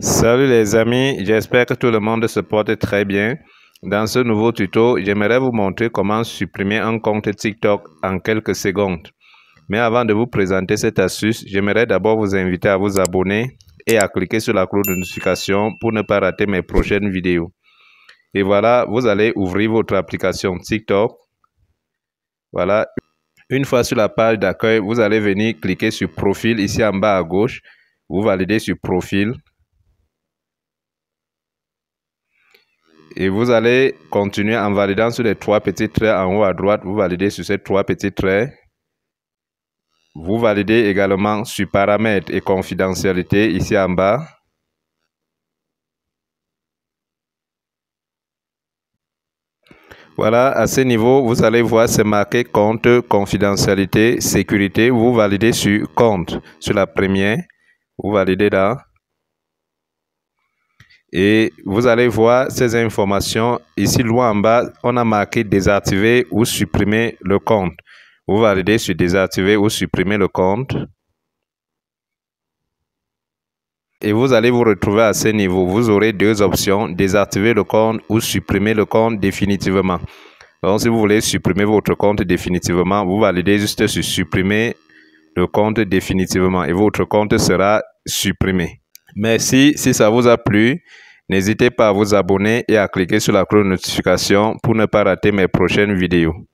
Salut les amis, j'espère que tout le monde se porte très bien. Dans ce nouveau tuto, j'aimerais vous montrer comment supprimer un compte TikTok en quelques secondes. Mais avant de vous présenter cette astuce, j'aimerais d'abord vous inviter à vous abonner et à cliquer sur la cloche de notification pour ne pas rater mes prochaines vidéos. Et voilà, vous allez ouvrir votre application TikTok. Voilà. Une fois sur la page d'accueil, vous allez venir cliquer sur Profil ici en bas à gauche. Vous validez sur Profil. et vous allez continuer en validant sur les trois petits traits en haut à droite. Vous validez sur ces trois petits traits. Vous validez également sur paramètres et confidentialité ici en bas. Voilà, à ce niveau, vous allez voir, c'est marqué compte, confidentialité, sécurité. Vous validez sur compte, sur la première. Vous validez là et vous allez voir ces informations. Ici, loin en bas, on a marqué désactiver ou supprimer le compte. Vous validez sur désactiver ou supprimer le compte. Et vous allez vous retrouver à ce niveau. Vous aurez deux options, désactiver le compte ou supprimer le compte définitivement. Donc, si vous voulez supprimer votre compte définitivement, vous validez juste sur supprimer le compte définitivement et votre compte sera supprimé. Merci si ça vous a plu. N'hésitez pas à vous abonner et à cliquer sur la cloche de notification pour ne pas rater mes prochaines vidéos.